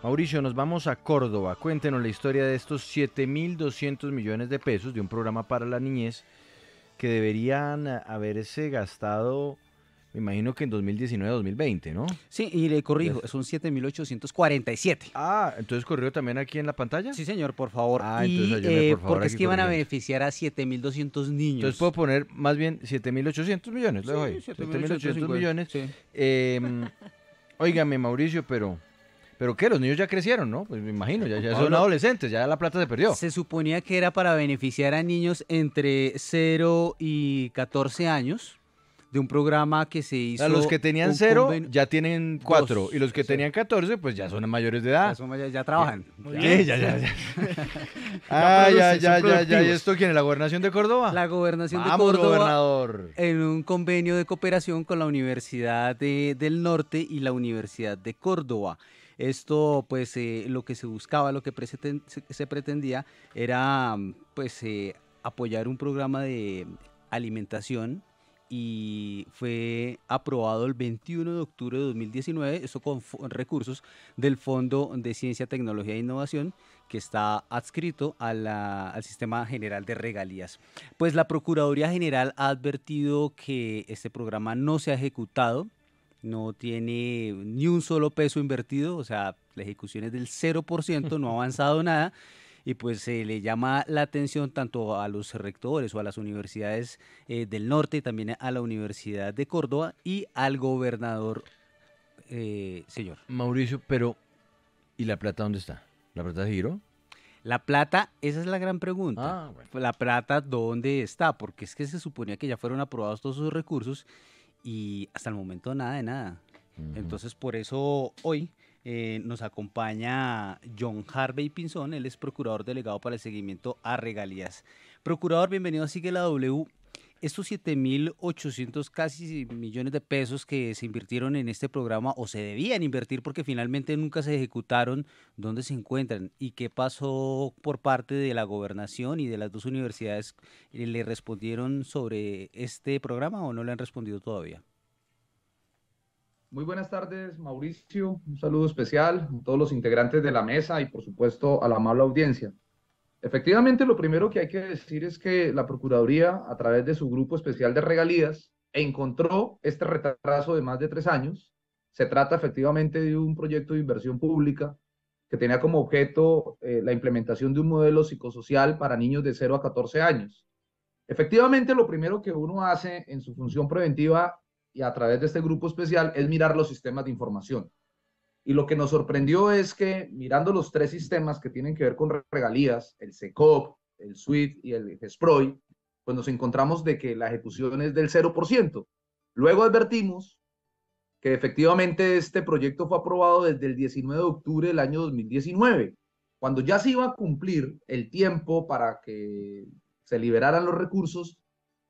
Mauricio, nos vamos a Córdoba. Cuéntenos la historia de estos 7.200 millones de pesos de un programa para la niñez que deberían haberse gastado, me imagino que en 2019-2020, ¿no? Sí, y le corrijo, son 7.847. Ah, entonces corrió también aquí en la pantalla. Sí, señor, por favor. Ah, entonces eh, por favor. Porque es que iban a beneficiar a 7.200 niños. Entonces puedo poner más bien 7.800 millones, sí, 7.800 em, millones. óigame, Mauricio, pero pero qué? los niños ya crecieron, ¿no? Pues me imagino, ya, son adolescentes, ya la plata se perdió. Se suponía que era para beneficiar a niños entre 0 y 14 años de un programa que se hizo. A los que tenían 0 ya tienen 4 y los que tenían 14 pues ya son mayores de edad. Ya, son ya trabajan. ya, ya, ya. ah, ya, ya, ya, ¿Y esto quién? ¿La gobernación de Córdoba? La gobernación de Córdoba. gobernador. En un convenio de cooperación con la Universidad del Norte y la Universidad de Córdoba. Esto, pues, eh, lo que se buscaba, lo que se pretendía era, mm, pues, eh, apoyar un programa de alimentación y fue aprobado el 21 de octubre de 2019, eso con recursos del Fondo de Ciencia, Tecnología e Innovación, que está adscrito al Sistema General de Regalías. Pues la Procuraduría General ha advertido que este programa no se ha ejecutado no tiene ni un solo peso invertido, o sea, la ejecución es del 0%, no ha avanzado nada, y pues se le llama la atención tanto a los rectores o a las universidades eh, del norte, también a la Universidad de Córdoba y al gobernador, eh, señor. Mauricio, pero ¿y la plata dónde está? ¿La plata de giro? La plata, esa es la gran pregunta. Ah, la plata, ¿dónde está? Porque es que se suponía que ya fueron aprobados todos sus recursos y hasta el momento nada de nada. Entonces por eso hoy eh, nos acompaña John Harvey Pinzón, él es procurador delegado para el seguimiento a regalías. Procurador, bienvenido a Sigue la W estos 7.800 casi millones de pesos que se invirtieron en este programa o se debían invertir porque finalmente nunca se ejecutaron, ¿dónde se encuentran? ¿Y qué pasó por parte de la gobernación y de las dos universidades? Eh, ¿Le respondieron sobre este programa o no le han respondido todavía? Muy buenas tardes, Mauricio. Un saludo especial a todos los integrantes de la mesa y por supuesto a la amable audiencia. Efectivamente, lo primero que hay que decir es que la Procuraduría, a través de su grupo especial de regalías, encontró este retraso de más de tres años. Se trata efectivamente de un proyecto de inversión pública que tenía como objeto eh, la implementación de un modelo psicosocial para niños de 0 a 14 años. Efectivamente, lo primero que uno hace en su función preventiva y a través de este grupo especial es mirar los sistemas de información. Y lo que nos sorprendió es que mirando los tres sistemas que tienen que ver con regalías, el SECOP, el SWIFT y el SPROI, pues nos encontramos de que la ejecución es del 0%. Luego advertimos que efectivamente este proyecto fue aprobado desde el 19 de octubre del año 2019, cuando ya se iba a cumplir el tiempo para que se liberaran los recursos,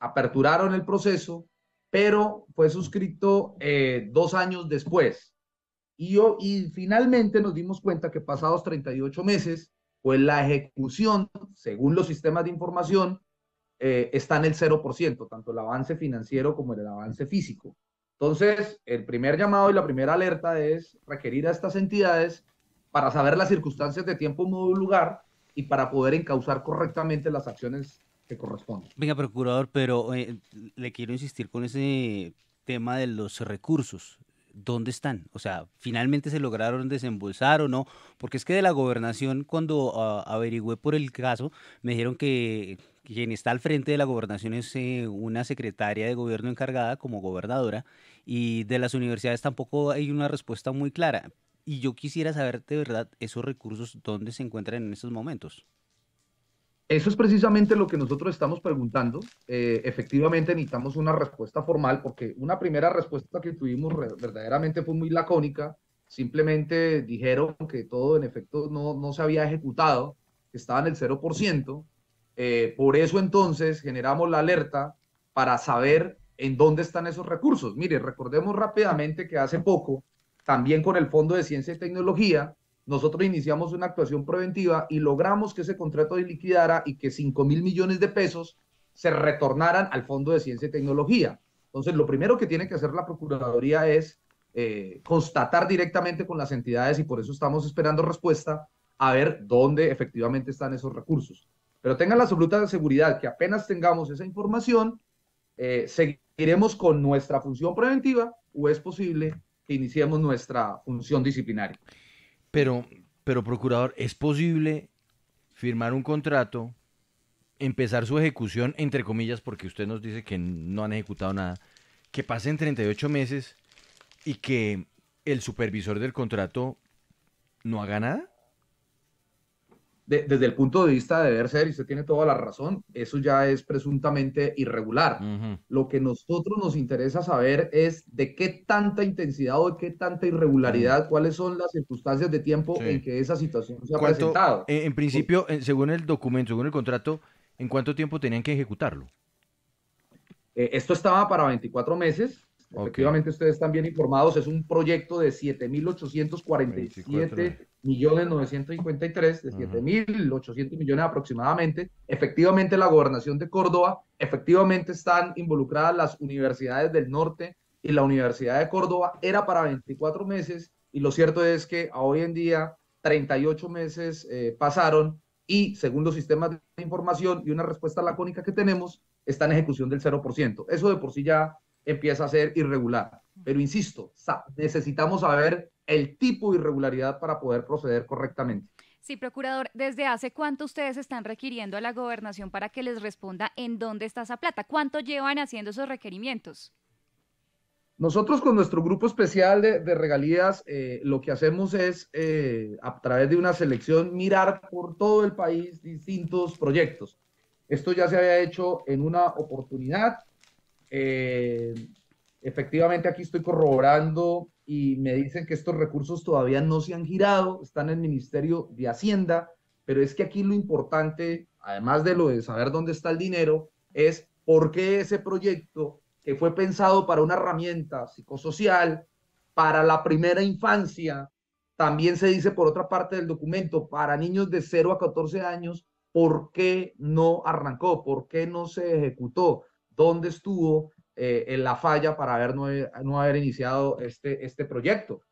aperturaron el proceso, pero fue suscrito eh, dos años después, y, finalmente nos dimos cuenta que pasados 38 meses, pues la ejecución, según los sistemas de información, eh, está en el 0%, tanto el avance financiero como el avance físico. Entonces, el primer llamado y la primera alerta es requerir a estas entidades para saber las circunstancias de tiempo, modo y lugar y para poder encauzar correctamente las acciones que corresponden. Venga, procurador, pero eh, le quiero insistir con ese tema de los recursos. ¿dónde están? O sea, ¿finalmente se lograron desembolsar o no? Porque es que de la gobernación, cuando ah, averigüé por el caso, me dijeron que quien está al frente de la gobernación es eh, una secretaria de gobierno encargada como gobernadora y de las universidades tampoco hay una respuesta muy clara. Y yo quisiera saber de verdad esos recursos dónde se encuentran en estos momentos. Eso es precisamente lo que nosotros estamos preguntando. Eh, efectivamente necesitamos una respuesta formal porque una primera respuesta que tuvimos verdaderamente fue muy lacónica. Simplemente dijeron que todo en efecto no, se había ejecutado, que estaba en el 0%. Eh, por eso entonces generamos la alerta para saber en dónde están esos recursos. Mire, recordemos rápidamente que hace poco, también con el Fondo de Ciencia y Tecnología, nosotros iniciamos una actuación preventiva y logramos que ese contrato se liquidara y que 5 mil millones de pesos se retornaran al Fondo de Ciencia y Tecnología. Entonces, lo primero que tiene que hacer la Procuraduría es eh, constatar directamente con las entidades y por eso estamos esperando respuesta a ver dónde efectivamente están esos recursos. Pero tengan la absoluta seguridad que apenas tengamos esa información, eh, seguiremos con nuestra función preventiva o es posible que iniciemos nuestra función disciplinaria. Pero, pero procurador, ¿es posible firmar un contrato, empezar su ejecución, entre comillas, porque usted nos dice que no han ejecutado nada, que pasen 38 meses y que el supervisor del contrato no haga nada? desde el punto de vista de deber ser, y usted tiene toda la razón, eso ya es presuntamente irregular. Lo que nosotros nos interesa saber es de qué tanta intensidad o de qué tanta irregularidad, cuáles son las circunstancias de tiempo en que esa situación se ha presentado. Eh, en, principio, eh, según el documento, según el contrato, ¿en cuánto tiempo tenían que ejecutarlo? Eh, esto estaba para 24 meses, Efectivamente, ustedes están bien informados. Es un proyecto de 7.847 millones 953, de 7.800 millones aproximadamente. Efectivamente, la gobernación de Córdoba, efectivamente están involucradas las universidades del norte y la Universidad de Córdoba. Era para 24 meses y lo cierto es que hoy en día 38 meses eh, pasaron y según los sistemas de información y una respuesta lacónica que tenemos, está en ejecución del 0%. Eso de por sí ya empieza a ser irregular. Pero insisto, necesitamos saber el tipo de irregularidad para poder proceder correctamente. Sí, procurador, ¿desde hace cuánto ustedes están requiriendo a la gobernación para que les responda en dónde está esa plata? ¿Cuánto llevan haciendo esos requerimientos? Nosotros con nuestro grupo especial de, regalías eh, lo que hacemos es eh, a través de una selección mirar por todo el país distintos proyectos. Esto ya se había hecho en una oportunidad eh, efectivamente, aquí estoy corroborando y me dicen que estos recursos todavía no se han girado, están en el Ministerio de Hacienda, pero es que aquí lo importante, además de lo de saber dónde está el dinero, es por qué ese proyecto que fue pensado para una herramienta psicosocial, para la primera infancia, también se dice por otra parte del documento, para niños de 0 a 14 años, ¿por qué no arrancó? ¿Por qué no se ejecutó? dónde estuvo eh, en la falla para no, haber iniciado este, este, proyecto.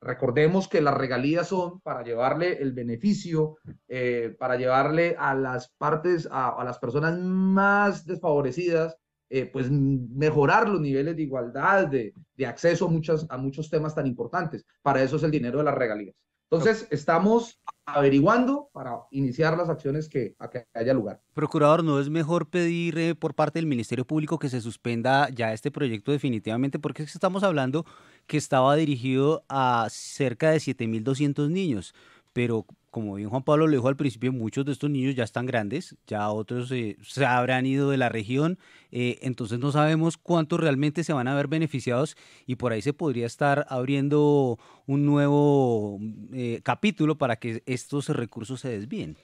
Recordemos que las regalías son para llevarle el beneficio, eh, para llevarle a las partes, a, las personas más desfavorecidas, eh, pues mejorar los niveles de igualdad, de, acceso a, a muchos temas tan importantes. Para eso es el dinero de las regalías. Entonces, estamos averiguando para iniciar las acciones que, a haya lugar. Procurador, ¿no es mejor pedir eh, por parte del Ministerio Público que se suspenda ya este proyecto definitivamente? Porque estamos hablando que estaba dirigido a cerca de 7.200 niños pero como bien Juan Pablo lo dijo al principio, muchos de estos niños ya están grandes, ya otros eh, se habrán ido de la región, eh, entonces no sabemos cuántos realmente se van a ver beneficiados y por ahí se podría estar abriendo un nuevo eh, capítulo para que estos recursos se desvíen.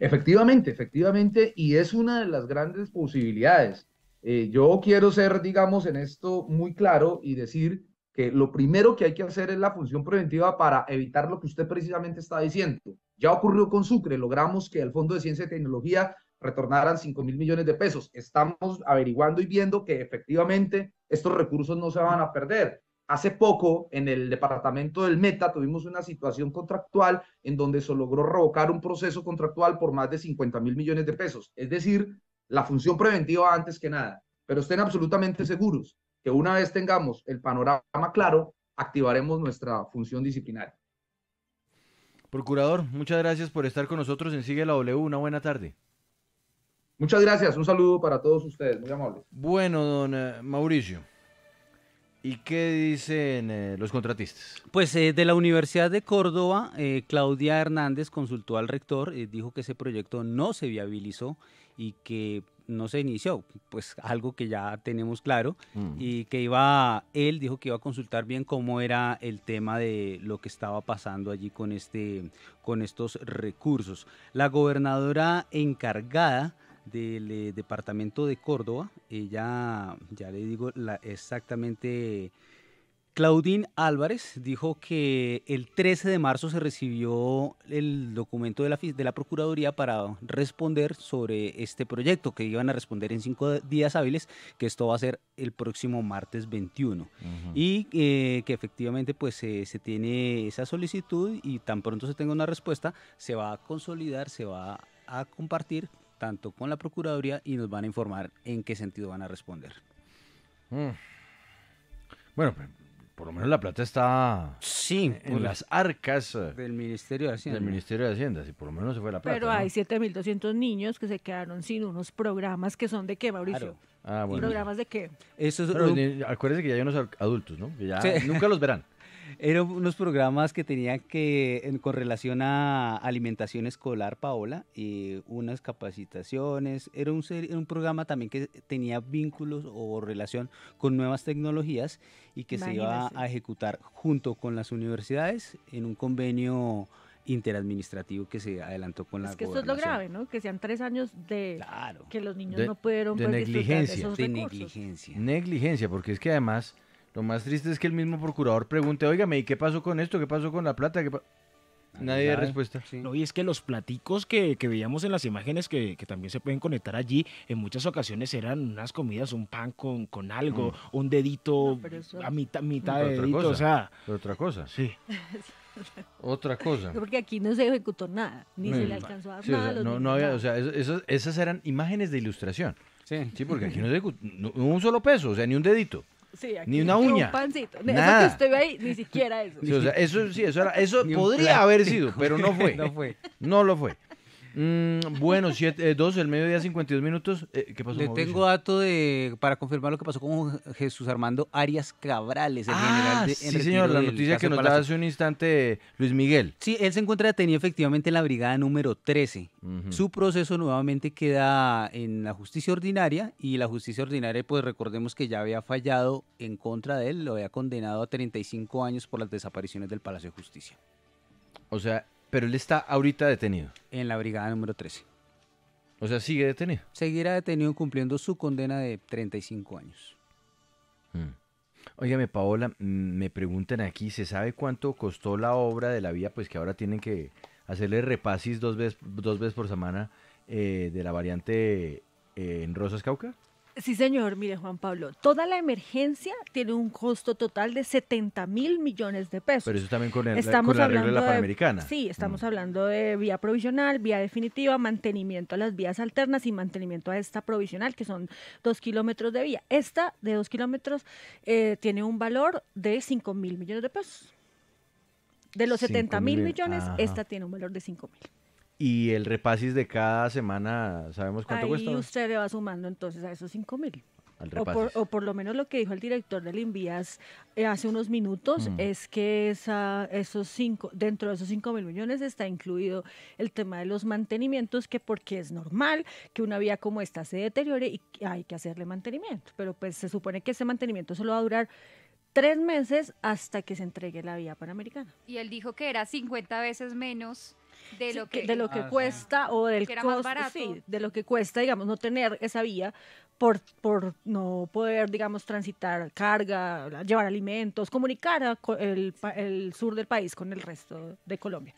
Efectivamente, efectivamente, y es una de las grandes posibilidades. yo quiero ser, digamos, en esto muy claro y decir que lo primero que hay que hacer es la función preventiva para evitar lo que usted precisamente está diciendo. Ya ocurrió con Sucre, logramos que el Fondo de Ciencia y Tecnología retornaran 5 mil millones de pesos. Estamos averiguando y viendo que efectivamente estos recursos no se van a perder. Hace poco en el departamento del Meta tuvimos una situación contractual en donde se logró revocar un proceso contractual por más de 50 mil millones de pesos. Es decir, la función preventiva antes que nada. Pero estén absolutamente seguros, que una vez tengamos el panorama claro, activaremos nuestra función disciplinaria. Procurador, muchas gracias por estar con nosotros en Sigue la W. Una buena tarde. Muchas gracias, un saludo para todos ustedes, muy amables. Bueno, don eh, Mauricio. ¿Y qué dicen eh, los contratistas? Pues eh, de la Universidad de Córdoba, eh, Claudia Hernández consultó al rector, y dijo que ese proyecto no se viabilizó y que no se inició, pues algo que ya tenemos claro, mm. y que iba, él dijo que iba a consultar bien cómo era el tema de lo que estaba pasando allí con, este, con estos recursos. La gobernadora encargada del eh, departamento de Córdoba. Ella, eh, ya le digo exactamente, Claudine Álvarez dijo que el 13 de marzo se recibió el documento de la, de la Procuraduría para responder sobre este proyecto, que iban a responder en cinco días hábiles, que esto va a ser el próximo martes 21. Y eh, que efectivamente pues se tiene esa solicitud y tan pronto se tenga una respuesta, se va a consolidar, se va a compartir tanto con la Procuraduría y nos van a informar en qué sentido van a responder. Mm. Bueno, por lo menos la plata está sí, en, las arcas eh, del Ministerio de Hacienda. Del Ministerio de Hacienda, si por lo menos se fue la plata. Pero hay 7.200 niños que se quedaron sin unos programas que son de qué, Mauricio. Ah, ¿Programas de qué? Acuérdense que ya hay unos adultos, ¿no? nunca los verán. Eran unos programas que tenían que, con relación a alimentación escolar, Paola, y unas capacitaciones. Era un, un programa también que tenía vínculos o relación con nuevas tecnologías y que se iba a ejecutar junto con las universidades en un convenio interadministrativo que se adelantó con la Es que esto es lo grave, ¿no? Que sean tres años de que los niños no pudieron de pues, negligencia, de, de negligencia, negligencia, porque es que además lo más triste es que el mismo procurador pregunte, oígame, ¿y qué pasó con esto? ¿Qué pasó con la plata? Nadie da respuesta. No, y es que los platicos que, veíamos en las imágenes que, también se pueden conectar allí, en muchas ocasiones eran unas comidas, un pan con, algo, mm. un dedito a mitad, mitad de dedito, cosa, o sea... Otra cosa. Sí. otra cosa. Porque aquí no se ejecutó nada, ni se mm. le alcanzó a nada. no, o sea, esas eran imágenes de ilustración. Sí. porque aquí no se ejecutó, un solo peso, o sea, ni un dedito ni una uña. ni Un pancito. Nada. Eso que usted ve ahí, ni siquiera eso. o sea, eso sí, eso, era, eso podría haber sido, pero no fue. no fue. No lo fue. Mm, bueno, 2, eh, el mediodía, 52 minutos. Eh, ¿Qué pasó? Le tengo dato de, para confirmar lo que pasó con Jesús Armando Arias Cabrales, el ah, general. De, sí, señor, la noticia que nos da hace un instante Luis Miguel. Sí, él se encuentra detenido efectivamente en la brigada número 13. Su proceso nuevamente queda en la justicia ordinaria y la justicia ordinaria, pues recordemos que ya había fallado en contra de él, lo había condenado a 35 años por las desapariciones del Palacio de Justicia. O sea, pero él está ahorita detenido. En la brigada número 13. O sea, sigue detenido. Seguirá detenido cumpliendo su condena de 35 años. Hmm. Óigame, Paola, mm, me preguntan aquí, ¿se sabe cuánto costó la obra de la vía? Pues que ahora tienen que hacerle repasis dos veces, dos veces por semana eh, de la variante eh, en Rosas Cauca. Sí, señor. Mire, Juan Pablo, toda la emergencia tiene un costo total de 70 mil millones de pesos. Pero eso también con, el, estamos de la Panamericana. sí, estamos mm. hablando de vía provisional, vía definitiva, mantenimiento a las vías alternas y mantenimiento a esta provisional, que son dos kilómetros de vía. Esta de dos kilómetros eh, tiene un valor de 5 mil millones de pesos. De los 70 mil millones, esta tiene un valor de 5 mil. Y el repasis de cada semana, ¿sabemos cuánto cuesta? Y usted le va sumando entonces a esos 5 mil. O por, lo menos lo que dijo el director del Invías eh, hace unos minutos mm. es que esa, esos cinco, dentro de esos 5 mil millones está incluido el tema de los mantenimientos, que porque es normal que una vía como esta se deteriore y hay que hacerle mantenimiento. Pero pues se supone que ese mantenimiento solo va a durar tres meses hasta que se entregue la vía panamericana. Y él dijo que era 50 veces menos de lo que, de lo que ah, cuesta o del costo, sí, de lo que cuesta, digamos, no tener esa vía por, por no poder, digamos, transitar carga, llevar alimentos, comunicar el, el sur del país con el resto de Colombia.